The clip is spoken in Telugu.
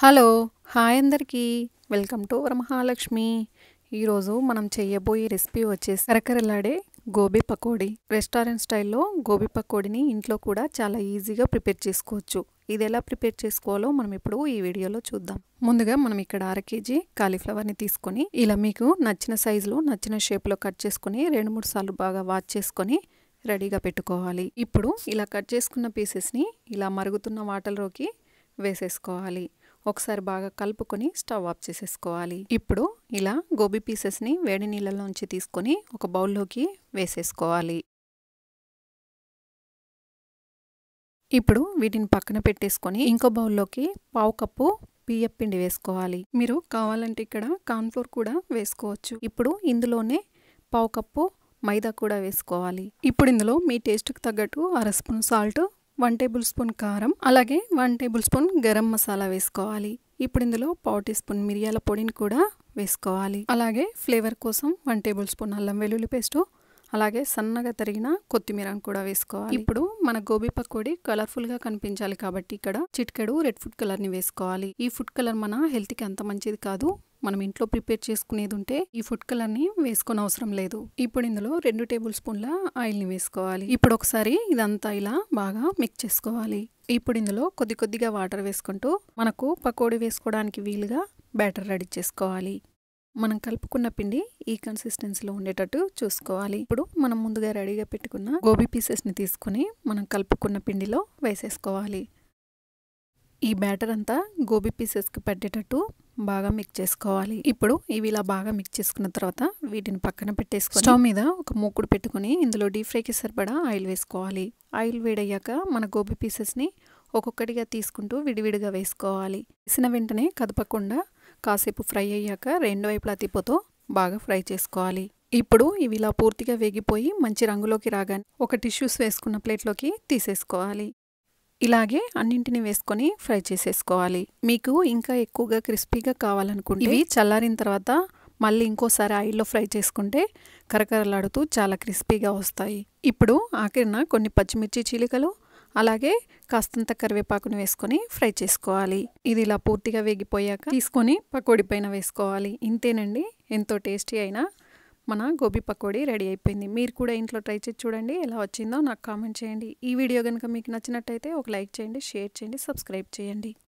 హలో హాయ్ అందరికీ వెల్కమ్ టు మహాలక్ష్మి ఈరోజు మనం చేయబోయే రెసిపీ వచ్చేసి కరకరలాడే గోబీ పకోడీ రెస్టారెంట్ స్టైల్లో గోబీ పకోడీని ఇంట్లో కూడా చాలా ఈజీగా ప్రిపేర్ చేసుకోవచ్చు ఇది ఎలా ప్రిపేర్ చేసుకోవాలో మనం ఇప్పుడు ఈ వీడియోలో చూద్దాం ముందుగా మనం ఇక్కడ అర కేజీ కాలీఫ్లవర్ని తీసుకొని ఇలా మీకు నచ్చిన సైజులో నచ్చిన షేప్లో కట్ చేసుకొని రెండు మూడు సార్లు బాగా వాచ్ చేసుకొని రెడీగా పెట్టుకోవాలి ఇప్పుడు ఇలా కట్ చేసుకున్న పీసెస్ని ఇలా మరుగుతున్న వాటర్లోకి వేసేసుకోవాలి ఒకసారి బాగా కలుపుకొని స్టవ్ ఆఫ్ చేసేసుకోవాలి ఇప్పుడు ఇలా గోబీ పీసెస్ని వేడి నీళ్ళలోంచి తీసుకొని ఒక బౌల్లోకి వేసేసుకోవాలి ఇప్పుడు వీటిని పక్కన పెట్టేసుకొని ఇంకో బౌల్లోకి పావు కప్పు బియ్యం పిండి వేసుకోవాలి మీరు కావాలంటే ఇక్కడ కార్న్ఫ్లోర్ కూడా వేసుకోవచ్చు ఇప్పుడు ఇందులోనే పావు కప్పు మైదా కూడా వేసుకోవాలి ఇప్పుడు ఇందులో మీ టేస్ట్కి తగ్గట్టు అర spoon salt one tablespoon కారం అలాగే one tablespoon garam masala వేసుకోవాలి ఇప్పుడు ఇందులో పావు టీ స్పూన్ మిరియాల పొడిని కూడా వేసుకోవాలి అలాగే ఫ్లేవర్ కోసం వన్ టేబుల్ స్పూన్ అల్లం వెల్లుల్లి పేస్టు అలాగే సన్నగా తరిగిన కొత్తిమీర కూడా వేసుకోవాలి ఇప్పుడు మన గోబీ పకోడీ కలర్ఫుల్ గా కనిపించాలి కాబట్టి ఇక్కడ చిటికెడు రెడ్ ఫుడ్ కలర్ ని వేసుకోవాలి ఈ ఫుడ్ కలర్ మన హెల్త్ కి అంత మంచిది కాదు మనం ఇంట్లో ప్రిపేర్ చేసుకునేది ఉంటే ఈ ఫుడ్ కలర్ని వేసుకొని అవసరం లేదు ఇప్పుడు ఇందులో రెండు టేబుల్ స్పూన్ల ఆయిల్ని వేసుకోవాలి ఇప్పుడు ఒకసారి ఇదంతా ఇలా బాగా మిక్స్ చేసుకోవాలి ఇప్పుడు ఇందులో కొద్ది కొద్దిగా వాటర్ వేసుకుంటూ మనకు పకోడీ వేసుకోవడానికి వీలుగా బ్యాటర్ రెడీ చేసుకోవాలి మనం కలుపుకున్న పిండి ఈ కన్సిస్టెన్సీలో ఉండేటట్టు చూసుకోవాలి ఇప్పుడు మనం ముందుగా రెడీగా పెట్టుకున్న గోబీ పీసెస్ని తీసుకుని మనం కలుపుకున్న పిండిలో వేసేసుకోవాలి ఈ బ్యాటర్ అంతా గోబీ పీసెస్కి పట్టేటట్టు బాగా మిక్స్ చేసుకోవాలి ఇప్పుడు ఇవి ఇలా బాగా మిక్స్ చేసుకున్న తర్వాత వీటిని పక్కన పెట్టేసుకొని స్టవ్ మీద ఒక మూకుడు పెట్టుకుని ఇందులో డీప్ ఫ్రైకి సరిపడా ఆయిల్ వేసుకోవాలి ఆయిల్ వేడయ్యాక మన గోబీ పీసెస్ని ఒక్కొక్కటిగా తీసుకుంటూ విడివిడిగా వేసుకోవాలి వేసిన వెంటనే కదపకుండా కాసేపు ఫ్రై అయ్యాక రెండు వైపులా తిప్పుతో బాగా ఫ్రై చేసుకోవాలి ఇప్పుడు ఇవి ఇలా పూర్తిగా వేగిపోయి మంచి రంగులోకి రాగానే ఒక టిష్యూస్ వేసుకున్న ప్లేట్లోకి తీసేసుకోవాలి ఇలాగే అన్నింటిని వేసుకొని ఫ్రై చేసేసుకోవాలి మీకు ఇంకా ఎక్కువగా క్రిస్పీగా కావాలనుకుంటే ఇవి చల్లారిన తర్వాత మళ్ళీ ఇంకోసారి ఆయిల్లో ఫ్రై చేసుకుంటే కరకరలాడుతూ చాలా క్రిస్పీగా వస్తాయి ఇప్పుడు ఆఖరిన కొన్ని పచ్చిమిర్చి చీలికలు అలాగే కాస్తంత కరివేపాకును వేసుకొని ఫ్రై చేసుకోవాలి ఇది ఇలా పూర్తిగా వేగిపోయాక తీసుకొని పకోడి పైన వేసుకోవాలి ఇంతేనండి ఎంతో టేస్టీ అయినా మన గోబీ పకోడీ రెడీ అయిపోయింది మీరు కూడా ఇంట్లో ట్రై చేసి చూడండి ఎలా వచ్చిందో నాకు కామెంట్ చేయండి ఈ వీడియో కనుక మీకు నచ్చినట్టయితే ఒక లైక్ చేయండి షేర్ చేయండి సబ్స్క్రైబ్ చేయండి